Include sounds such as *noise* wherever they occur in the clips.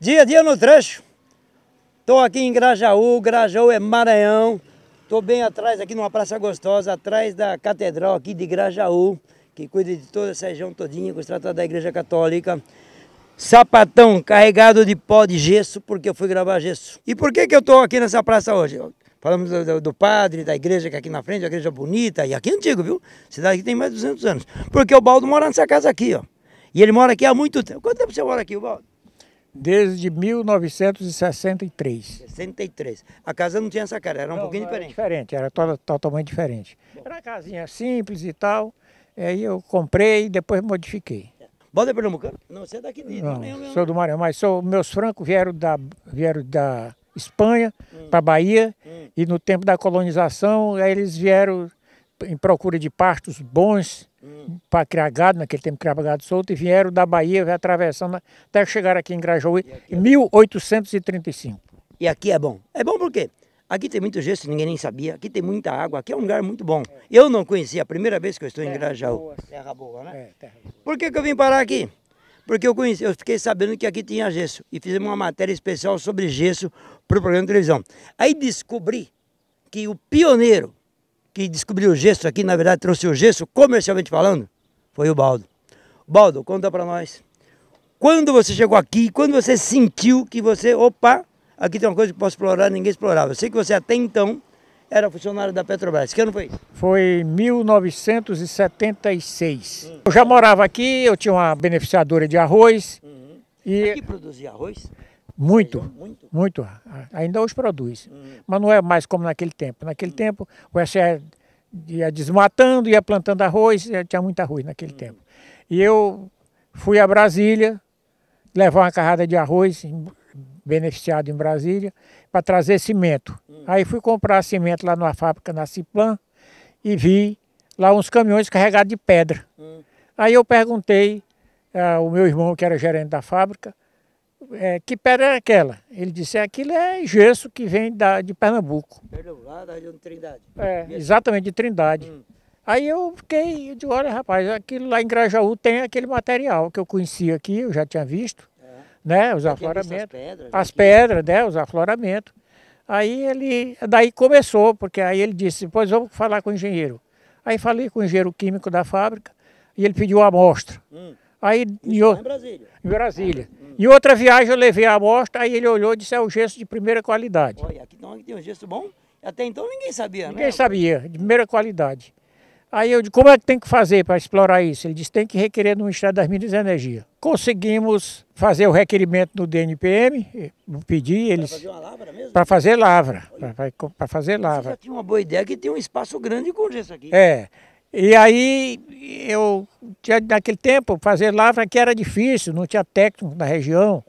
Dia a dia no trecho. Estou aqui em Grajaú, Grajaú é Maranhão. Estou bem atrás aqui numa praça gostosa, atrás da catedral aqui de Grajaú, que cuida de toda essa região todinha, que se trata da Igreja Católica. Sapatão carregado de pó de gesso, porque eu fui gravar gesso. E por que, que eu estou aqui nessa praça hoje? Falamos do, do, padre, da igreja que é aqui na frente, a igreja bonita, e aqui é antigo, viu? cidade que tem mais de 200 anos. Porque o Baldo mora nessa casa aqui, ó. E ele mora aqui há muito tempo. Quanto tempo você mora aqui, o Baldo? Desde 1963. 63. A casa não tinha essa cara, era um não, pouquinho não diferente. Era diferente, era toda, totalmente diferente. Era uma casinha simples e tal. E aí eu comprei e depois modifiquei. Bota Pernambucano? Não, você é daqui de não, não, Sou do Maranhão, mas sou, meus francos vieram da, vieram da Espanha hum. para Bahia hum. e no tempo da colonização eles vieram em procura de pastos bons hum. para criar gado, naquele tempo criava gado solto, e vieram da Bahia, atravessando, até chegar aqui em Grajaú, em 1835. É e aqui é bom. É bom por quê? Aqui tem muito gesso, ninguém nem sabia. Aqui tem muita água, aqui é um lugar muito bom. É. Eu não conhecia, a primeira vez que eu estou terra em Grajaú. Boa. Terra boa, né? É, terra boa. Por que, que eu vim parar aqui? Porque eu conheci, eu fiquei sabendo que aqui tinha gesso. E fizemos uma matéria especial sobre gesso para o programa de televisão. Aí descobri que o pioneiro que descobriu o gesso aqui, na verdade trouxe o gesso, comercialmente falando, foi o Baldo. Baldo, conta para nós. Quando você chegou aqui, quando você sentiu que você, opa, aqui tem uma coisa que posso explorar, ninguém explorava. Eu sei que você até então era funcionário da Petrobras. Que ano foi isso? Foi 1976. Uhum. Eu já morava aqui, eu tinha uma beneficiadora de arroz. Uhum. E... Aqui produzia arroz? Muito, muito, muito. Ainda hoje produz. Hum. Mas não é mais como naquele tempo. Naquele hum. tempo, o SR ia desmatando, ia plantando arroz, eh, tinha muito arroz naquele hum. tempo. E eu fui a Brasília levar uma carrada de arroz beneficiado em Brasília para trazer cimento. Hum. Aí fui comprar cimento lá numa fábrica na Ciplan e vi lá uns caminhões carregados de pedra. Hum. Aí eu perguntei ao ah, meu irmão, que era gerente da fábrica, é, que pedra era aquela? Ele disse, aquilo é gesso que vem da, de Pernambuco. Pernambuco, lá da região de Trindade. É, exatamente, de Trindade. Hum. Aí eu fiquei, eu disse, olha rapaz, aquilo lá em Grajaú tem aquele material que eu conhecia aqui, eu já tinha visto, é. né, os afloramentos. As pedras. As aqui. pedras, né, os afloramentos. Aí ele, daí começou, porque aí ele disse, pois vamos falar com o engenheiro. Aí falei com o engenheiro químico da fábrica e ele pediu a amostra. Hum. Aí, em, o... em, Brasília. Em Brasília. Hum. Em outra viagem eu levei a amostra, aí ele olhou e disse, é um gesso de primeira qualidade. Olha, aqui, tem um gesso bom? Até então ninguém sabia, né? Ninguém né? sabia, de primeira qualidade. Aí eu disse, como é que tem que fazer para explorar isso? Ele disse, tem que requerer no Ministério das Minas e Energia. Conseguimos fazer o requerimento no DNPM, eh, pedir eles... Para fazer uma lavra mesmo? Para fazer lavra, para fazer lavra. Você já tinha uma boa ideia que tem um espaço grande com gesso aqui. É, e aí eu, naquele tempo, fazer lavra que era difícil, não tinha técnico na região.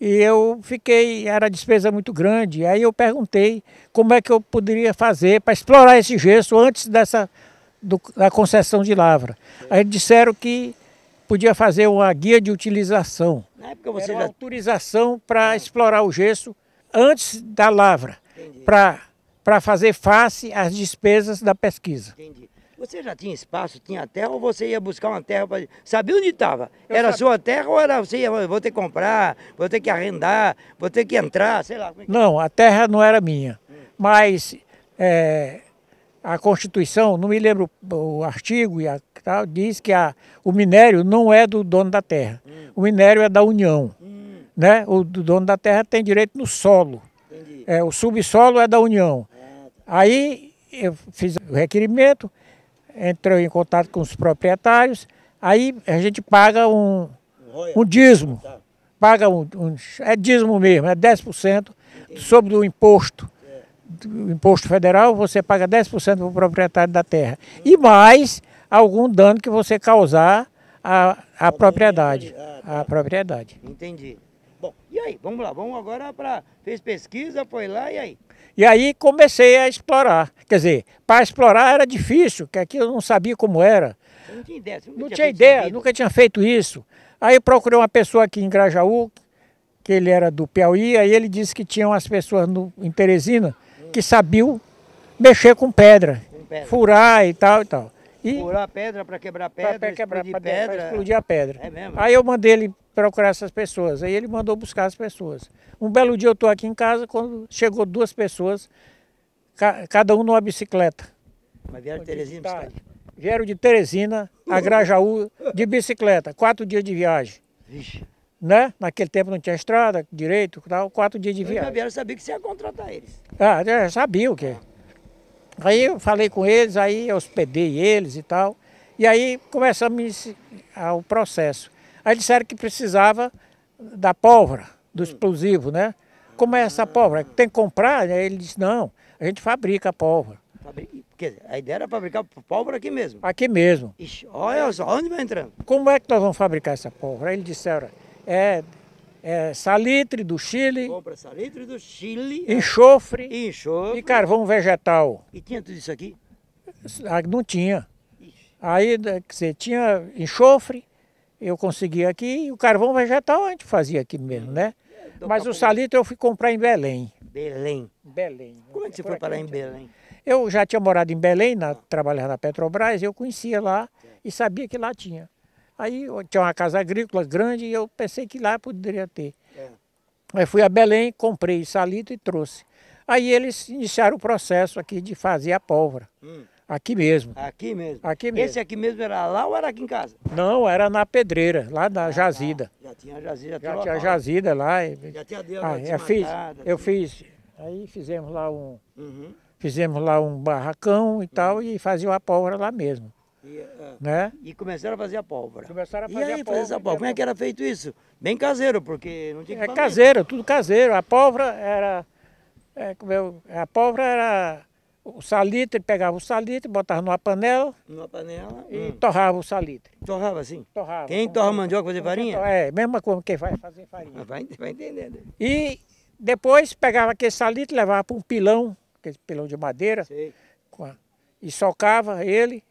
E eu fiquei, era despesa muito grande. Aí eu perguntei como é que eu poderia fazer para explorar esse gesso antes dessa do, da concessão de lavra. Aí disseram que podia fazer uma guia de utilização. Na época você era já... autorização para explorar o gesso antes da lavra, para fazer face às despesas da pesquisa. Entendi. Você já tinha espaço, tinha terra, ou você ia buscar uma terra para. Sabia onde estava? Era sua terra ou era você ia, vou ter que comprar, vou ter que arrendar, vou ter que entrar, sei lá. É que... Não, a terra não era minha. Mas é, a Constituição, não me lembro o artigo, e a, tal, diz que a, o minério não é do dono da terra. Hum. O minério é da União. Hum. Né? O do dono da terra tem direito no solo. É, o subsolo é da União. É. Aí eu fiz o requerimento entrou em contato com os proprietários, aí a gente paga um, um dízimo. Paga um, um, É dízimo mesmo, é 10% sobre o imposto. Do imposto federal, você paga 10% para o proprietário da terra. E mais algum dano que você causar à, à propriedade. Ah, tá. À propriedade. Entendi. Bom, e aí? Vamos lá, vamos agora para. Fez pesquisa, foi lá e aí? E aí comecei a explorar. Quer dizer, para explorar era difícil, porque aqui eu não sabia como era. Eu não tinha ideia, não tinha, tinha ideia nunca tinha feito isso. Aí procurei uma pessoa aqui em Grajaú, que ele era do Piauí, aí ele disse que tinha umas pessoas no, em Teresina que sabiam mexer com pedra, com pedra, furar e tal e tal. E furar pedra para quebrar pedra, para quebrar, explodir, pedra. explodir a pedra. É aí eu mandei ele procurar essas pessoas. Aí ele mandou buscar as pessoas. Um belo dia eu estou aqui em casa, quando chegou duas pessoas, ca cada um numa bicicleta. Mas vieram de é Teresina tá, Vieram de Teresina a Grajaú de bicicleta, quatro dias de viagem. Vixe. Né? Naquele tempo não tinha estrada direito, tal, quatro dias de viagem. Eles vieram saber que você ia contratar eles. Ah, já sabia o quê. Aí eu falei com eles, aí eu hospedei eles e tal. E aí começamos o processo. Aí disseram que precisava da pólvora, do hum. explosivo, né? Como é essa ah. pólvora? Tem que comprar? Ele disse, não, a gente fabrica a pólvora. Dizer, a ideia era fabricar pólvora aqui mesmo? Aqui mesmo. Ixi, olha só, onde vai entrando? Como é que nós vamos fabricar essa pólvora? Aí eles disseram, é, é salitre do Chile. Compra salitre do Chile. É. Enxofre. E enxofre. E carvão vegetal. E tinha tudo isso aqui? Ah, não tinha. Ixi. Aí você tinha enxofre, eu conseguia aqui o carvão vegetal a gente fazia aqui mesmo, né? É, Mas o salito eu fui comprar em Belém. Belém. Belém. Como é que você foi parar em Belém? Eu já tinha morado em Belém, na, ah. trabalhava na Petrobras, eu conhecia lá e sabia que lá tinha. Aí tinha uma casa agrícola grande e eu pensei que lá poderia ter. É. Aí fui a Belém, comprei salito e trouxe. Aí eles iniciaram o processo aqui de fazer a pólvora. Hum. Aqui mesmo. Aqui mesmo? Aqui mesmo. Esse aqui mesmo era lá ou era aqui em casa? Não, era na pedreira, lá na ah, Jazida. Tá. Já tinha Jazida. Já tinha Jazida lá. Já tinha Deus ah, é, eu fiz, Eu fiz, aí fizemos lá um, uhum. fizemos lá um barracão e tal, uhum. e fazia a pólvora lá mesmo. E, é, é. né? e começaram a fazer a pólvora. Começaram a fazer e aí, a pólvora. Fazer a pólvora. Como é que era feito isso? Bem caseiro, porque não tinha É caseiro, tudo caseiro. A pólvora era... É, a pólvora era o salitre, pegava o salitre, botava numa panela. Numa panela. E hum. torrava o salitre. Torrava assim? Torrava. Quem torra mandioca fazer farinha? É, mesma coisa que vai fazer farinha. Vai, vai entendendo. E depois pegava aquele salitre, levava para um pilão, aquele pilão de madeira. Sei. E socava ele,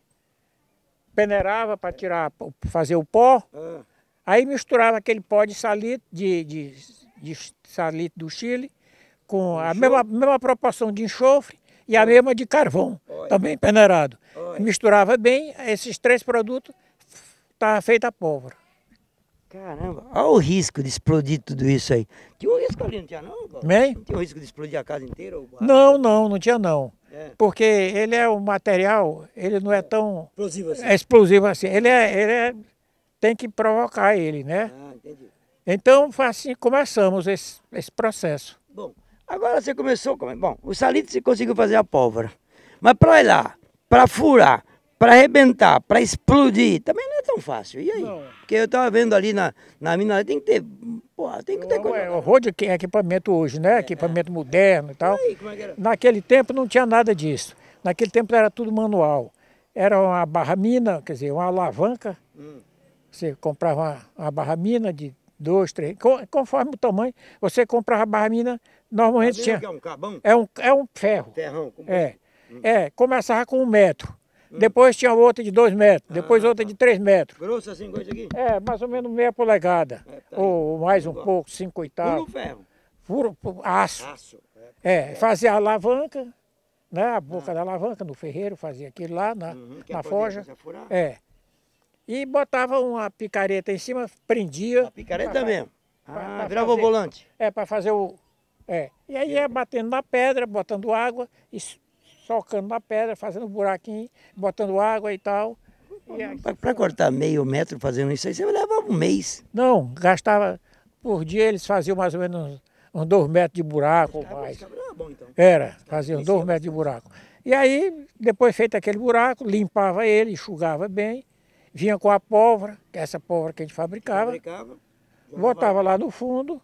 peneirava para tirar, fazer o pó. Ah. Aí misturava aquele pó de salitre, de, de, de salitre do Chile, com a mesma, mesma proporção de enxofre e a mesma de carvão, Olha. também peneirado. Olha. Misturava bem esses três produtos, estava tá feita a pólvora. Caramba, olha o risco de explodir tudo isso aí. Tinha um risco ali, não tinha não? Bem? Não tinha o um risco de explodir a casa inteira? Ou... Não, não, não tinha não. É. Porque ele é um material, ele não é, é. tão... Explosivo assim. É explosivo assim. Ele é... Ele é tem que provocar ele, né? Ah, entendi. Então, assim começamos esse, esse processo. Bom, Agora você começou Bom, o Salitre você conseguiu fazer a pólvora. Mas para ir lá, para furar, para arrebentar, para explodir, também não é tão fácil. E aí? Não. Porque eu estava vendo ali na, na mina, tem que ter. Porra, tem que ter coisa. É, o horror é equipamento hoje, né? É. Equipamento moderno e tal. E aí, é Naquele tempo não tinha nada disso. Naquele tempo era tudo manual. Era uma barra mina, quer dizer, uma alavanca. Hum. Você comprava uma, uma barra mina de dois, três, conforme o tamanho, você comprava barramina, normalmente tinha... É um cabão? É um, é um ferro. Ferrão. Como é, assim? hum. é, começava com um metro. Hum. Depois tinha outra de dois metros, depois ah, outra tá. de três metros. Grossa assim, coisa aqui? É, mais ou menos meia polegada. É, tá ou mais um pouco, cinco oitavos. Puro ferro? Puro, puro aço. Aço. É, tá é, fazia alavanca, né, a boca ah. da alavanca, no ferreiro, fazia aquilo lá na, uhum. É na forja. É e botava uma picareta em cima, prendia. picareta pra, mesmo? Pra, ah, pra virava fazer, o volante? É, para fazer o... É. E aí ia batendo na pedra, botando água, e socando na pedra, fazendo um buraquinho, botando água e tal. Para cortar meio metro fazendo isso aí, você levava um mês. Não, gastava... Por dia eles faziam mais ou menos uns dois metros de buraco mais. Era, então. faziam uns dois metros de buraco. E aí, depois feito aquele buraco, limpava ele, enxugava bem, vinha com a pólvora, que é essa pólvora que a gente fabricava, fabricava botava lá no fundo,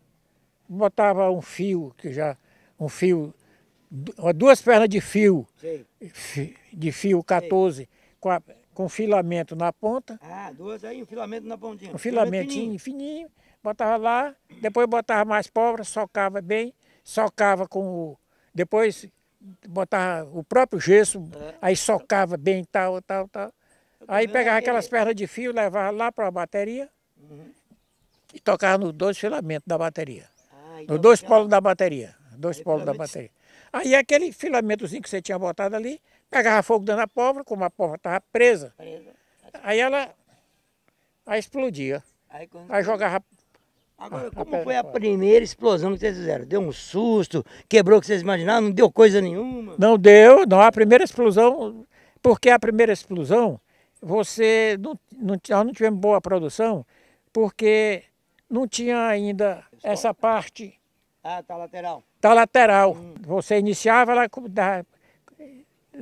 botava um fio, que já, um fio, duas pernas de fio, de fio 14, com, a, com filamento na ponta. Ah, duas aí, um filamento na pontinha. Um filamentinho filamento fininho. fininho, botava lá, depois botava mais pólvora, socava bem, socava com o... Depois botava o próprio gesso, é. aí socava bem, tal, tal, tal. Aí pegava aquelas pernas de fio, levava lá para a bateria uhum. e tocava nos dois filamentos da bateria. Ah, nos então dois já... polos da bateria. Dois Aí, polos da bateria. Aí aquele filamentozinho que você tinha botado ali, pegava fogo dentro da pólvora, como a pólvora estava presa, presa. Aí ela aí explodia. Aí, quando... aí jogava Agora, como foi a primeira explosão que vocês fizeram? Deu um susto? Quebrou o que vocês imaginaram? Não deu coisa nenhuma? Não deu, não. A primeira explosão, porque a primeira explosão você não, não, nós não tivemos boa produção porque não tinha ainda essa parte. Ah, tá lateral. Tá lateral. Hum. Você iniciava, ela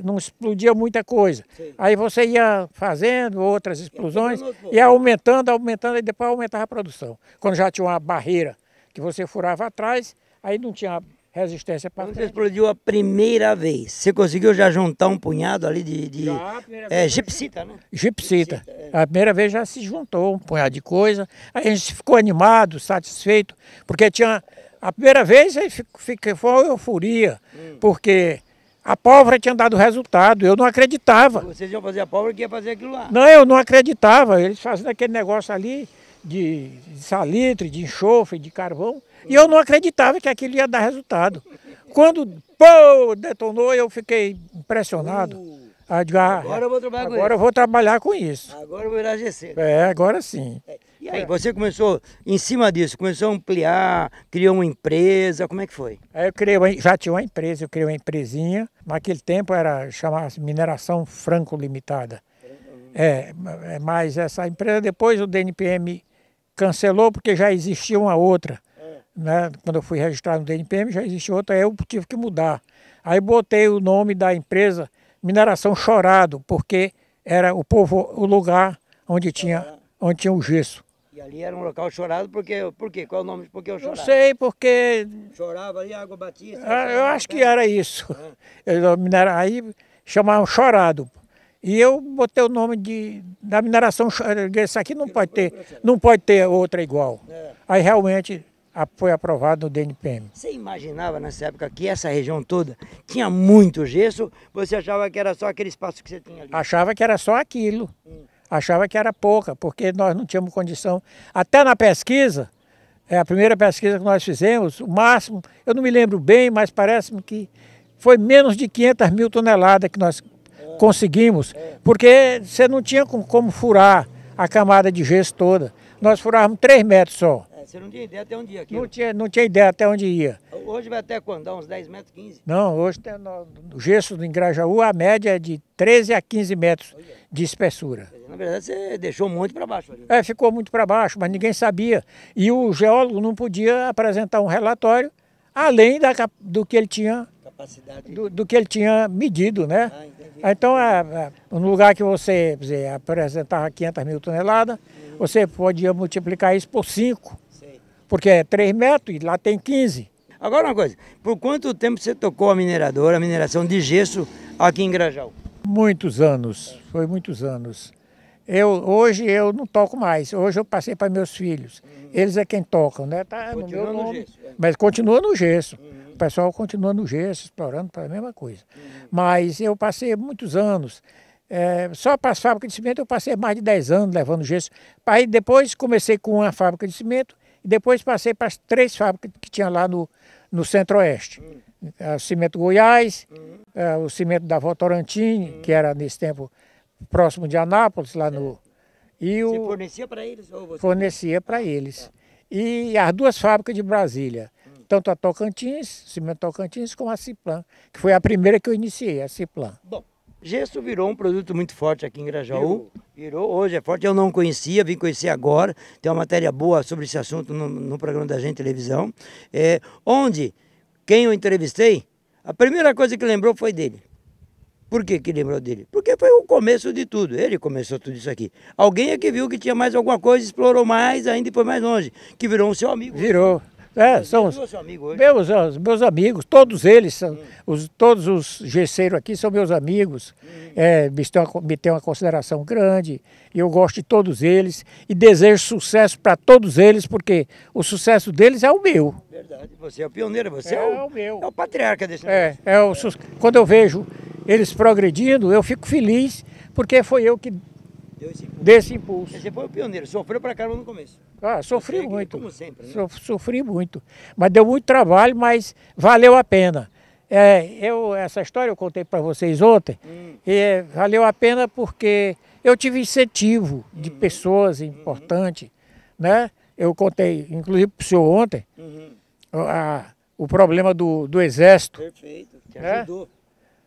não explodia muita coisa. Sim. Aí você ia fazendo outras explosões e aumentando, aumentando, e depois aumentava a produção. Quando já tinha uma barreira que você furava atrás, aí não tinha resistência partidária. Quando você explodiu a primeira vez, você conseguiu já juntar um punhado ali de, de já, é, gipsita, né? Gipsita. gipsita é. A primeira vez já se juntou um punhado de coisa. Aí a gente ficou animado, satisfeito, porque tinha... A primeira vez aí fiquei, foi uma euforia, hum. porque... A pólvora tinha dado resultado, eu não acreditava. Vocês iam fazer a pólvora que ia fazer aquilo lá? Não, eu não acreditava. Eles fazendo aquele negócio ali de salitre, de enxofre, de carvão. E eu não acreditava que aquilo ia dar resultado. Quando pô, detonou, eu fiquei impressionado. Uh. Ah, agora eu vou trabalhar agora com isso. eu vou trabalhar com isso. Agora eu vou iragecer. É, agora sim. É, e aí, você começou, em cima disso, começou a ampliar, criou uma empresa, como é que foi? É, eu criei, já tinha uma empresa, eu criei uma empresinha. Naquele tempo era chamada Mineração Franco Limitada. É, é, mas essa empresa depois o DNPM cancelou porque já existia uma outra né? quando eu fui registrar no DNPM já existia outra, aí eu tive que mudar. Aí botei o nome da empresa Mineração Chorado, porque era o povo, o lugar onde tinha, onde tinha o gesso. E ali era um local chorado, porque, por quê? Qual é o nome? Porque eu chorava? Não sei, porque... Chorava ali, a água batia... Ah, eu acho que era isso. Ah. *laughs* Minera... Aí chamavam chorado. E eu botei o nome de, da mineração, isso aqui não pode ter, não pode ter outra igual. É. Aí realmente foi aprovado no DNPM. Você imaginava nessa época que essa região toda tinha muito gesso? Você achava que era só aquele espaço que você tinha ali? Achava que era só aquilo. Hum. Achava que era pouca, porque nós não tínhamos condição. Até na pesquisa, é a primeira pesquisa que nós fizemos, o máximo, eu não me lembro bem, mas parece-me que foi menos de 500 mil toneladas que nós é. conseguimos, é. porque você não tinha como, como furar a camada de gesso toda. Nós furávamos 3 metros só. Você não tinha ideia até onde ia aqui? Não tinha, não tinha ideia até onde ia. Hoje vai até quando? Dá uns 10 metros, 15? Não, hoje tem no, no gesso do Engrajaú a média é de 13 a 15 metros de espessura. Na verdade você deixou muito para baixo. Ali. Né? É, ficou muito para baixo, mas ninguém sabia. E o geólogo não podia apresentar um relatório além da, do que ele tinha do, do, que ele tinha medido, né? Ah, então, é, é, no lugar que você dizer, apresentava 500 mil toneladas, uhum. você podia multiplicar isso por 5 porque é 3 metros e lá tem 15. Agora uma coisa, por quanto tempo você tocou a mineradora, a mineração de gesso aqui em Grajau? Muitos anos, foi muitos anos. Eu, hoje eu não toco mais, hoje eu passei para meus filhos. Eles é quem tocam, né? Tá no continua meu nome, no gesso, é. mas continua no gesso. Uhum. O pessoal continua no gesso, explorando para a mesma coisa. Uhum. Mas eu passei muitos anos. É, só para as fábricas de cimento eu passei mais de 10 anos levando gesso. Aí depois comecei com uma fábrica de cimento e depois passei para as três fábricas que tinha lá no, no Centro-Oeste. Hum. Ah, o Cimento Goiás, hum. ah, o Cimento da Votorantim, que era nesse tempo próximo de Anápolis, lá no... E é. o, você fornecia para eles? Ou você... Fornecia para ah, eles. Tá. E as duas fábricas de Brasília, hum. tanto a Tocantins, Cimento Tocantins, como a Ciplan, que foi a primeira que eu iniciei, a Ciplan. Bom, Gesso virou um produto muito forte aqui em Grajaú. Virou. virou. hoje é forte. Eu não conhecia, vim conhecer agora. Tem uma matéria boa sobre esse assunto no, no programa da Gente Televisão. É, onde quem eu entrevistei, a primeira coisa que lembrou foi dele. Por que, que lembrou dele? Porque foi o começo de tudo. Ele começou tudo isso aqui. Alguém é que viu que tinha mais alguma coisa, explorou mais, ainda e foi mais longe, que virou um seu amigo. Virou. É, são os meus amigos, ah, meus, meus, amigos, todos eles são, hum. os, todos os gesseiros aqui são meus amigos, hum. é, me, têm uma, me têm uma consideração grande, e eu gosto de todos eles e desejo sucesso para todos eles, porque o sucesso deles é o meu. Verdade, você é o pioneiro, você é, é, o, é o, meu. É o patriarca desse é, negócio. É, é quando eu vejo eles progredindo, eu fico feliz, porque foi eu que Deu esse impulso. Desse impulso. Você foi o pioneiro, sofreu pra caramba no começo. Ah, sofri Você, é muito. Como sempre, né? sofri muito. Mas deu muito trabalho, mas valeu a pena. É, eu, essa história eu contei para vocês ontem, hum. e é, valeu a pena porque eu tive incentivo de uhum. pessoas uhum. importantes, uhum. né? Eu contei, inclusive para o senhor ontem, uhum. a, o problema do, do exército. Perfeito, que né? ajudou.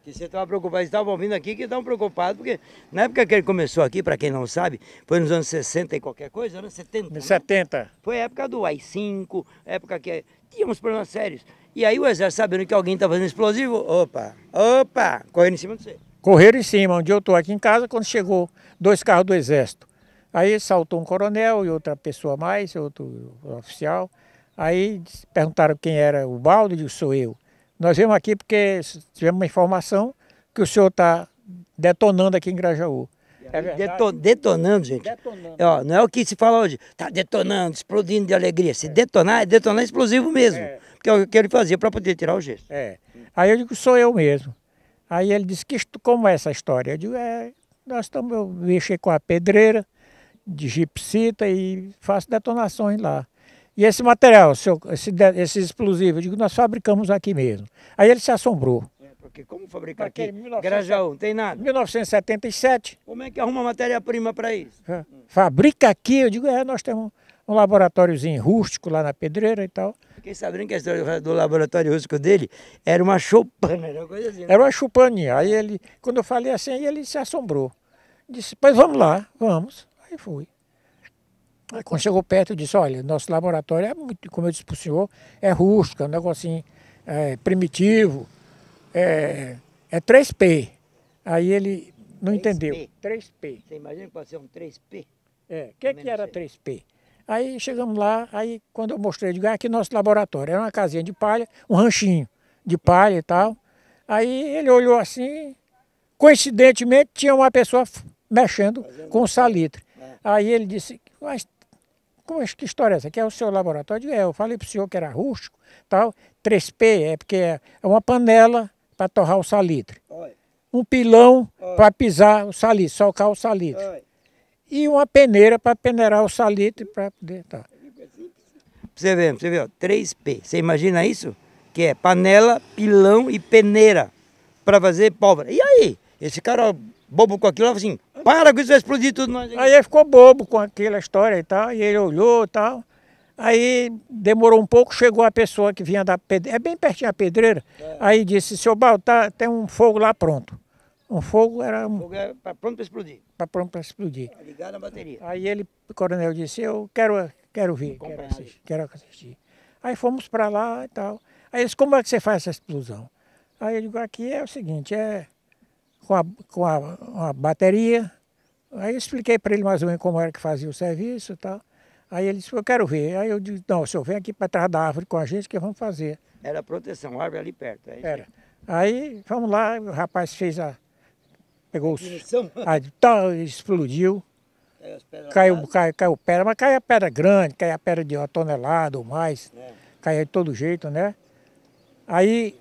Que você estava preocupado, eles estavam vindo aqui que estão preocupados, porque na época que ele começou aqui, para quem não sabe, foi nos anos 60 e qualquer coisa, anos 70. Né? 70. Né? Foi a época do AI-5, época que é, tínhamos problemas sérios. E aí o exército, sabendo que alguém estava tá fazendo explosivo, opa, opa, correndo em cima de você. Correram em cima, onde eu estou aqui em casa, quando chegou dois carros do exército. Aí saltou um coronel e outra pessoa mais, outro oficial. Aí perguntaram quem era o balde, eu disse, sou eu. Nós viemos aqui porque tivemos uma informação que o senhor está detonando aqui em Grajaú. É detonando, gente. Detonando. Ó, não é o que se fala hoje. Tá detonando, explodindo de alegria. Se é. detonar, é detonar explosivo mesmo. É. é o que ele fazia para poder tirar o gesso. É. Aí eu digo, sou eu mesmo. Aí ele disse, que, como é essa história? Eu digo, é, nós estamos, mexendo com a pedreira de gipsita e faço detonações lá. E esse material, seu, esse, esse explosivo, eu digo, nós fabricamos aqui mesmo. Aí ele se assombrou. É, porque como fabricar aqui? 19... Grajaú, não tem nada. 1977. Como é que arruma matéria-prima para isso? É. Fabrica aqui, eu digo, é, nós temos um laboratóriozinho rústico lá na pedreira e tal. Fiquei sabendo que a história do laboratório rústico dele era uma choupana, era uma coisa assim. Né? Era uma choupaninha. Aí ele, quando eu falei assim, ele se assombrou. Disse, pois vamos lá, vamos. Aí fui. Aí quando chegou perto, eu disse, olha, nosso laboratório é muito, como eu disse para o senhor, é rústico, é um negocinho é, primitivo, é, é 3P. Aí ele não 3P. entendeu. 3P. Você imagina que pode ser um 3P? É, o que, que era é. sei. 3P? Aí chegamos lá, aí quando eu mostrei, eu digo, ah, aqui é nosso laboratório, era uma casinha de palha, um ranchinho de palha e tal. Aí ele olhou assim, coincidentemente tinha uma pessoa mexendo Fazendo com salitre. É. Aí ele disse, mas é, que história é essa? Aqui é o seu laboratório? Eu, digo, é, eu falei para o senhor que era rústico, tal. 3P é porque é, é uma panela para torrar o salitre. Um pilão para pisar o salitre, solcar o salitre. E uma peneira para peneirar o salitre para poder... Tá. Você vê, você vê, ó, 3P. Você imagina isso? Que é panela, pilão e peneira para fazer pólvora. E aí? Esse cara bobo com aquilo, assim, para que isso vai explodir tudo nós. Aí ele ficou bobo com aquela história e tal, e ele olhou e tal. Aí demorou um pouco, chegou a pessoa que vinha da pedreira, é bem pertinho a pedreira, é. aí disse, seu tá tem um fogo lá pronto. Um fogo era... Um... Fogo era pronto para explodir. Para pronto para explodir. Tá ligado na bateria. Aí ele, o coronel disse, eu quero, quero vir, quero assistir, quero assistir. Aí fomos para lá e tal. Aí eles, como é que você faz essa explosão? Aí ele digo, aqui é o seguinte, é com a, com a, bateria. Aí eu expliquei para ele mais ou menos como era que fazia o serviço e tal. Aí ele disse, eu quero ver. Aí eu disse, não, senhor, vem aqui para trás da árvore com a gente que vamos fazer. Era proteção, árvore ali perto. É era. Aí vamos lá, o rapaz fez a. pegou a os. *laughs* Tá, explodiu. Caiu, caiu, caiu pedra, mas caiu a pedra grande, caiu a pedra de uma tonelada ou mais. É. Caiu de todo jeito, né? Aí,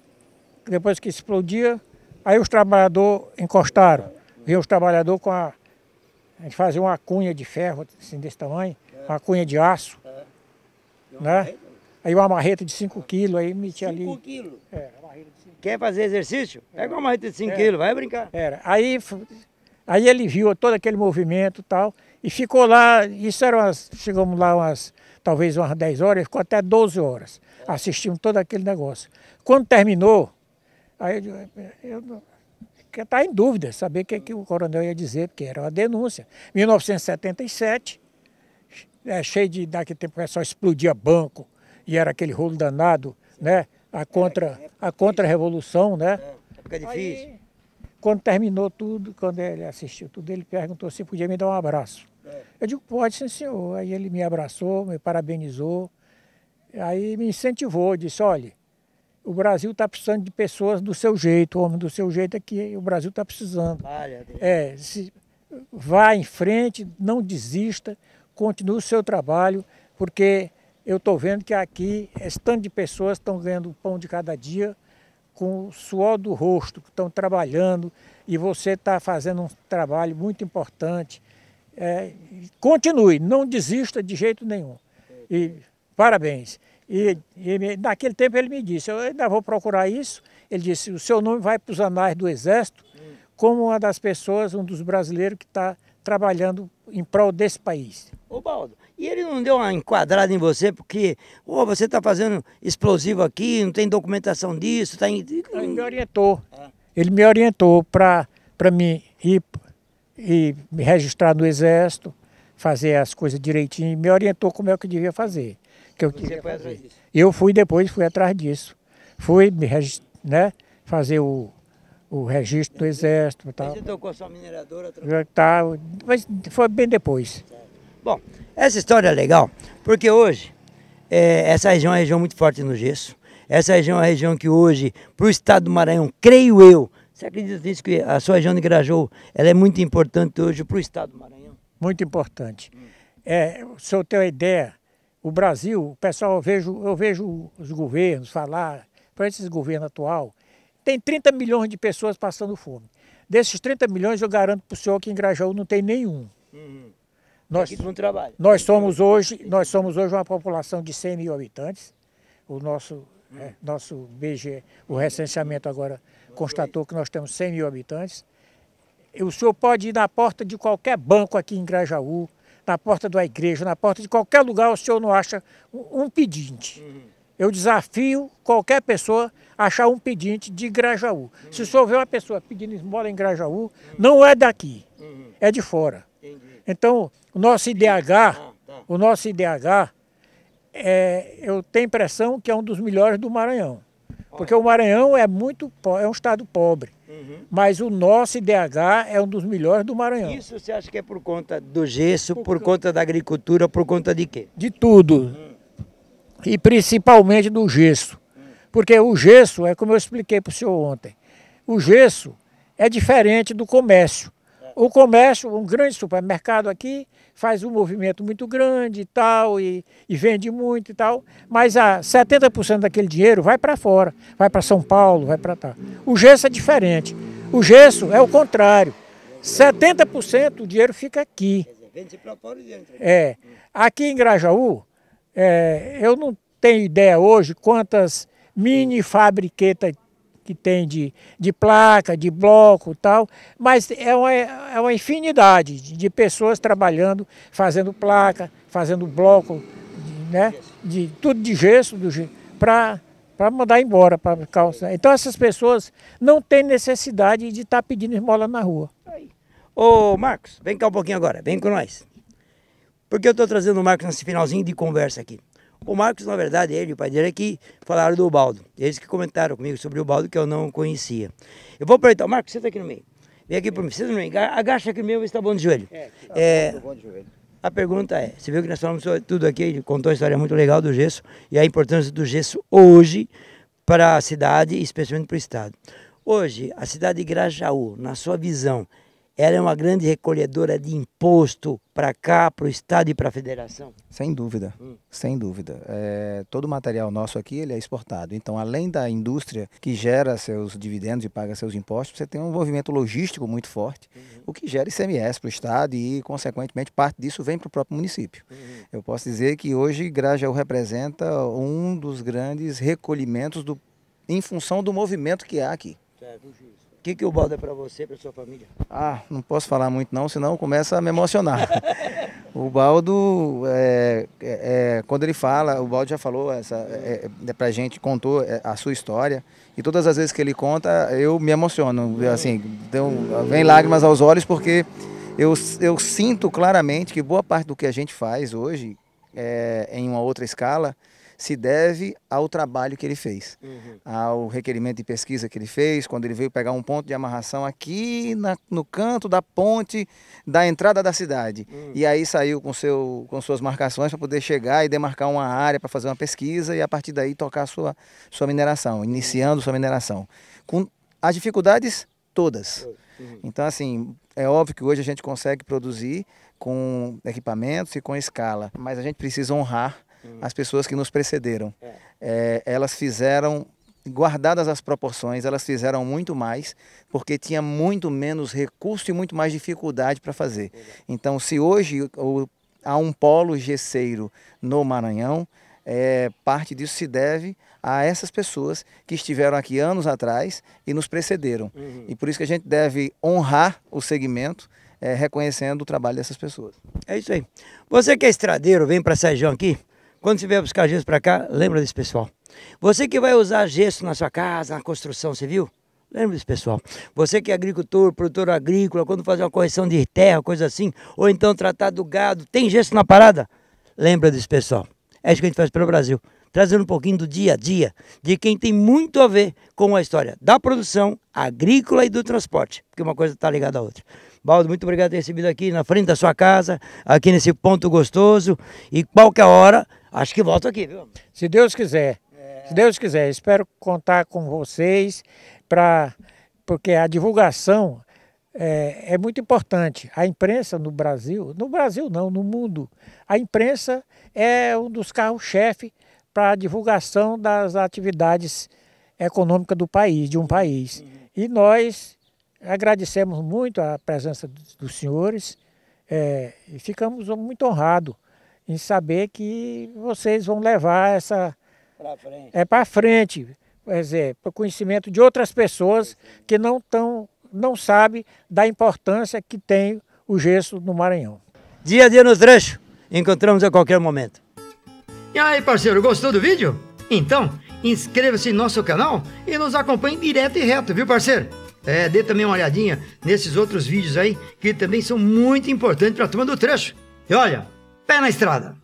depois que explodia, Aí os trabalhadores encostaram. Viu os trabalhadores com a. A gente fazia uma cunha de ferro, assim, desse tamanho, uma cunha de aço. É. Né? Aí uma marreta de 5 quilos, aí metia ali. 5 quilos? É, uma marreta de 5 Quer fazer exercício? É. Pega uma marreta de 5 é. quilos, vai brincar. Era. Aí, aí ele viu todo aquele movimento e tal, e ficou lá, isso era umas, chegamos lá umas, talvez umas 10 horas, ficou até 12 horas, assistindo todo aquele negócio. Quando terminou, Aí eu digo, é, é, eu está em dúvida, saber o que, é que o coronel ia dizer, porque era uma denúncia. 1977, é, cheio de, daquele tempo, só explodia banco, e era aquele rolo danado, né? A contra, a contra-revolução, né? Época difícil. quando terminou tudo, quando ele assistiu tudo, ele perguntou se podia me dar um abraço. Eu digo, pode, sim, senhor. Aí ele me abraçou, me parabenizou, aí me incentivou, disse, olha, o Brasil está precisando de pessoas do seu jeito, homem do seu jeito é que o Brasil está precisando. É, se, vá em frente, não desista, continue o seu trabalho, porque eu estou vendo que aqui esse tanto de pessoas estão ganhando o pão de cada dia com o suor do rosto, que estão trabalhando e você está fazendo um trabalho muito importante. É, continue, não desista de jeito nenhum. E parabéns. E, e, naquele tempo ele me disse, eu ainda vou procurar isso. Ele disse, o seu nome vai para os anais do Exército como uma das pessoas, um dos brasileiros que está trabalhando em prol desse país. Ô Baldo, e ele não deu uma enquadrada em você porque oh, você está fazendo explosivo aqui, não tem documentação disso, tá em... Ele hum. me orientou. Ele me orientou para me ir e me registrar no Exército, fazer as coisas direitinho, me orientou como é que eu devia fazer que eu tive. Eu fui depois, fui atrás disso. Fui me né, fazer o, o registro do exército e tal. Você tocou sua mineradora? Tal, mas foi bem depois. Bom, essa história é legal, porque hoje é, essa região é uma região muito forte no gesso. Essa região é uma região que hoje, para o estado do Maranhão, creio eu, você acredita nisso que a sua região de Grajaú, ela é muito importante hoje para o estado do Maranhão? Muito importante. Hum. É, se eu tenho uma ideia, o Brasil, o pessoal, eu vejo, eu vejo os governos falar, para esse governo atual, tem 30 milhões de pessoas passando fome. Desses 30 milhões, eu garanto para o senhor que em Grajaú não tem nenhum. Uhum. Nós, não trabalha. nós somos hoje, nós somos hoje uma população de 100 mil habitantes. O nosso, uhum. é, nosso BG, o recenseamento agora constatou que nós temos 100 mil habitantes. o senhor pode ir na porta de qualquer banco aqui em Grajaú, na porta da igreja, na porta de qualquer lugar, o senhor não acha um pedinte. Uhum. Eu desafio qualquer pessoa a achar um pedinte de Grajaú. Uhum. Se o uhum. senhor vê uma pessoa pedindo esmola em Grajaú, uhum. não é daqui, uhum. é de fora. Entendi. Então, o nosso IDH, ah, tá. o nosso IDH, é, eu tenho a impressão que é um dos melhores do Maranhão. Porque o Maranhão é muito é um estado pobre. Mas o nosso IDH é um dos melhores do Maranhão. Isso você acha que é por conta do gesso, por, por conta da agricultura, por conta de quê? De tudo. Uhum. E principalmente do gesso. Uhum. Porque o gesso, é como eu expliquei para o senhor ontem, o gesso é diferente do comércio. O comércio, um grande supermercado aqui, faz um movimento muito grande e tal, e, e vende muito e tal, mas a 70% daquele dinheiro vai para fora, vai para São Paulo, vai para tal. O gesso é diferente. O gesso é o contrário. 70% do dinheiro fica aqui. Vende e É. Aqui em Grajaú, é, eu não tenho ideia hoje quantas mini fabriquetas que tem de, de placa, de bloco tal, mas é uma, é uma infinidade de pessoas trabalhando, fazendo placa, fazendo bloco, né, de, tudo de gesso, para para mandar embora para calçar. Então essas pessoas não têm necessidade de estar tá pedindo esmola na rua. Ô Marcos, vem cá um pouquinho agora, vem com nós. Porque eu estou trazendo o Marcos nesse finalzinho de conversa aqui. O Marcos, na verdade, ele e o pai dele aqui é falaram do Baldo. Eles que comentaram comigo sobre o Baldo que eu não conhecia. Eu vou perguntar, Marcos, senta aqui no meio. Vem aqui para mim, senta no meio. Agacha aqui mesmo, está bom de joelho. É, é tá é, bom de joelho. A pergunta é, você viu que nós falamos tudo aqui, ele contou uma história muito legal do gesso e a importância do gesso hoje para a cidade, especialmente para o estado. Hoje, a cidade de Grajaú, na sua visão, ela é uma grande recolhedora de imposto para cá, para o Estado e para a Federação? Sem dúvida, hum. sem dúvida. É, todo o material nosso aqui ele é exportado. Então, além da indústria que gera seus dividendos e paga seus impostos, você tem um envolvimento logístico muito forte, uhum. o que gera ICMS para o Estado e, consequentemente, parte disso vem para o próprio município. Uhum. Eu posso dizer que hoje Grajaú representa um dos grandes recolhimentos do, em função do movimento que há aqui. Certo que, que o Baldo é para você, para sua família? Ah, não posso falar muito não, senão começa a me emocionar. *laughs* o Baldo, é, é, é, quando ele fala, o Baldo já falou essa, é, é, é pra gente, contou é, a sua história. E todas as vezes que ele conta, eu me emociono. Assim, deu, vem lágrimas aos olhos, porque eu, eu sinto claramente que boa parte do que a gente faz hoje, é, em uma outra escala, se deve ao trabalho que ele fez, uhum. ao requerimento de pesquisa que ele fez, quando ele veio pegar um ponto de amarração aqui na, no canto da ponte da entrada da cidade. Uhum. E aí saiu com, seu, com suas marcações para poder chegar e demarcar uma área para fazer uma pesquisa e a partir daí tocar sua, sua mineração, iniciando uhum. sua mineração. Com as dificuldades todas. Uhum. Então, assim, é óbvio que hoje a gente consegue produzir com equipamentos e com escala, mas a gente precisa honrar uhum. as pessoas que nos precederam. É. É, elas fizeram, guardadas as proporções, elas fizeram muito mais, porque tinha muito menos recurso e muito mais dificuldade para fazer. Então, se hoje o, há um polo gesseiro no Maranhão, é, parte disso se deve a essas pessoas que estiveram aqui anos atrás e nos precederam. Uhum. E por isso que a gente deve honrar o segmento, é, reconhecendo o trabalho dessas pessoas. É isso aí. Você que é estradeiro, vem para essa região aqui, quando você vier buscar gesso para cá, lembra desse pessoal. Você que vai usar gesso na sua casa, na construção civil, Lembra disso, pessoal. Você que é agricultor, produtor agrícola, quando fazer uma correção de terra, coisa assim, ou então tratar do gado, tem gesso na parada? Lembra disso, pessoal. É isso que a gente faz pelo Brasil. Trazendo um pouquinho do dia a dia, de quem tem muito a ver com a história da produção agrícola e do transporte, porque uma coisa está ligada à outra. Baldo, muito obrigado por ter recebido aqui na frente da sua casa, aqui nesse ponto gostoso. E qualquer hora Acho que volto aqui, viu? Se Deus quiser. É... Se Deus quiser. Espero contar com vocês para porque a divulgação é, é, muito importante. A imprensa no Brasil, no Brasil não, no mundo, a imprensa é um dos carros-chefe para a divulgação das atividades econômicas do país, de um país. Uhum. E nós agradecemos muito a presença dos senhores é, e ficamos muito honrados em saber que vocês vão levar essa frente. é para frente, quer dizer, para o conhecimento de outras pessoas que não tão, não sabe da importância que tem o gesso no Maranhão. Dia a dia no trecho, encontramos a qualquer momento. E aí, parceiro, gostou do vídeo? Então, inscreva-se em nosso canal e nos acompanhe direto e reto, viu, parceiro? É, dê também uma olhadinha nesses outros vídeos aí que também são muito importantes para a turma do trecho. E olha, pé na estrada.